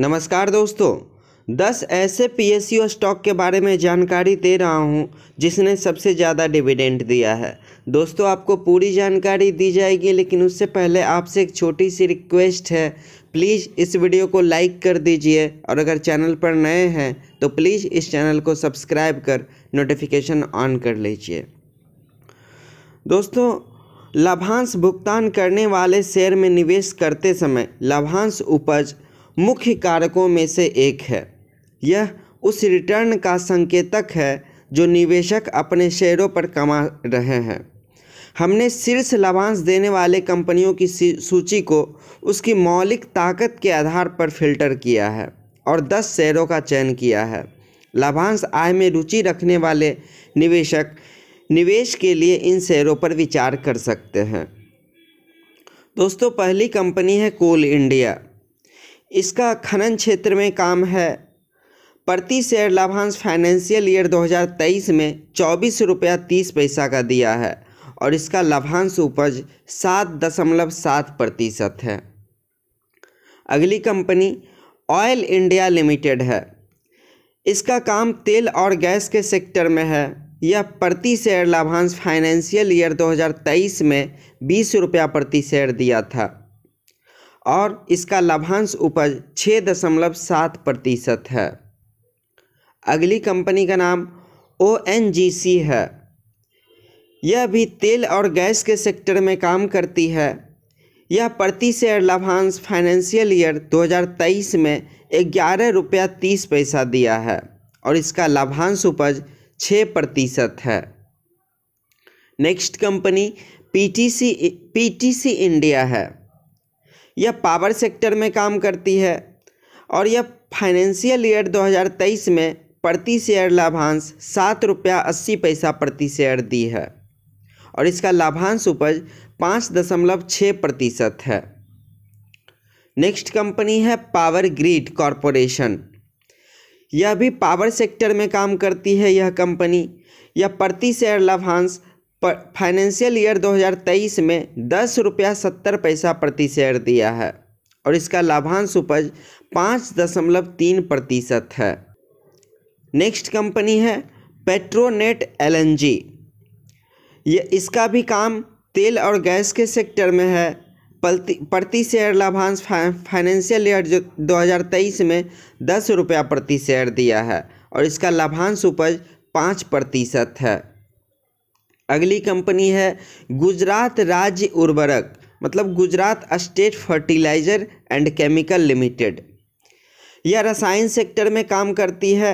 नमस्कार दोस्तों दस ऐसे पीएसयू स्टॉक के बारे में जानकारी दे रहा हूं जिसने सबसे ज़्यादा डिविडेंड दिया है दोस्तों आपको पूरी जानकारी दी जाएगी लेकिन उससे पहले आपसे एक छोटी सी रिक्वेस्ट है प्लीज़ इस वीडियो को लाइक कर दीजिए और अगर चैनल पर नए हैं तो प्लीज़ इस चैनल को सब्सक्राइब कर नोटिफिकेशन ऑन कर लीजिए दोस्तों लाभांश भुगतान करने वाले शेयर में निवेश करते समय लाभांश उपज मुख्य कारकों में से एक है यह उस रिटर्न का संकेतक है जो निवेशक अपने शेयरों पर कमा रहे हैं हमने शीर्ष लाभांश देने वाले कंपनियों की सूची को उसकी मौलिक ताकत के आधार पर फिल्टर किया है और 10 शेयरों का चयन किया है लाभांश आय में रुचि रखने वाले निवेशक निवेश के लिए इन शेयरों पर विचार कर सकते हैं दोस्तों पहली कंपनी है कोल इंडिया इसका खनन क्षेत्र में काम है प्रति शेयर लाभांश फाइनेंशियल ईयर 2023 में चौबीस रुपया तीस पैसा का दिया है और इसका लाभांश उपज सात दशमलव सात प्रतिशत है अगली कंपनी ऑयल इंडिया लिमिटेड है इसका काम तेल और गैस के सेक्टर में है यह प्रति शेयर लाभांश फाइनेंशियल ईयर 2023 में बीस रुपया प्रति शेयर दिया था और इसका लाभांश उपज छः दशमलव सात प्रतिशत है अगली कंपनी का नाम ओ एन जी सी है यह भी तेल और गैस के सेक्टर में काम करती है यह प्रति शेयर लाभांश फाइनेंशियल ईयर 2023 में ग्यारह रुपया तीस पैसा दिया है और इसका लाभांश उपज छः प्रतिशत है next company PTC PTC India है यह पावर सेक्टर में काम करती है और यह फाइनेंशियल ईयर 2023 में प्रति शेयर लाभांश सात रुपया अस्सी पैसा प्रति शेयर दी है और इसका लाभांश उपज पाँच दशमलव छः प्रतिशत है नेक्स्ट कंपनी है पावर ग्रिड कॉरपोरेशन यह भी पावर सेक्टर में काम करती है यह कंपनी यह प्रति शेयर लाभांश फाइनेंशियल ईयर 2023 में दस रुपया सत्तर पैसा प्रति शेयर दिया है और इसका लाभांश उपज पाँच दशमलव तीन प्रतिशत है नेक्स्ट कंपनी है पेट्रोनेट एलएनजी ये इसका भी काम तेल और गैस के सेक्टर में है प्रति शेयर लाभांश फाइनेंशियल ईयर जो दो में दस रुपया प्रति शेयर दिया है और इसका लाभांश उपज पाँच प्रतिशत है अगली कंपनी है गुजरात राज्य उर्वरक मतलब Gujarat state fertilizer and chemical limited यह रसायन सेक्टर में काम करती है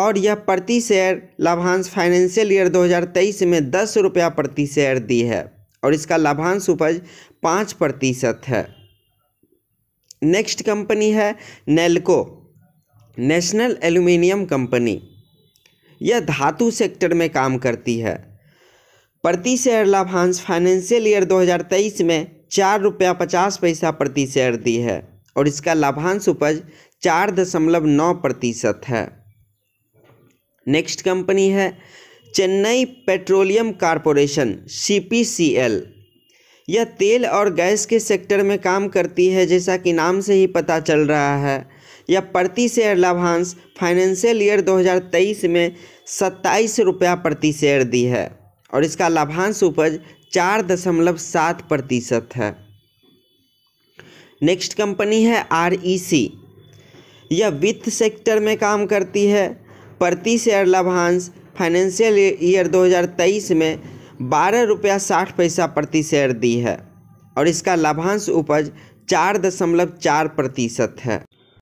और यह प्रति शेयर लाभांश फाइनेंशियल ईयर 2023 में दस रुपया प्रति शेयर दी है और इसका लाभांश उपज पाँच प्रतिशत है नेक्स्ट कंपनी है नेल्को नेशनल एल्यूमिनियम कंपनी यह धातु सेक्टर में काम करती है प्रति शेयर लाभांश फाइनेंशियल ईयर 2023 में चार रुपया पचास पैसा प्रति शेयर दी है और इसका लाभांश उपज चार दशमलव नौ प्रतिशत है नेक्स्ट कंपनी है चेन्नई पेट्रोलियम कॉरपोरेशन सी यह तेल और गैस के सेक्टर में काम करती है जैसा कि नाम से ही पता चल रहा है यह प्रति शेयर लाभांश फाइनेंशियल ईयर 2023 में सत्ताईस रुपया प्रति शेयर दी है और इसका लाभांश उपज चार दशमलव सात प्रतिशत है नेक्स्ट कंपनी है आर ई सी यह वित्त सेक्टर में काम करती है प्रति शेयर लाभांश फाइनेंशियल ईयर 2023 में बारह रुपया साठ पैसा प्रति शेयर दी है और इसका लाभांश उपज चार दशमलव चार प्रतिशत है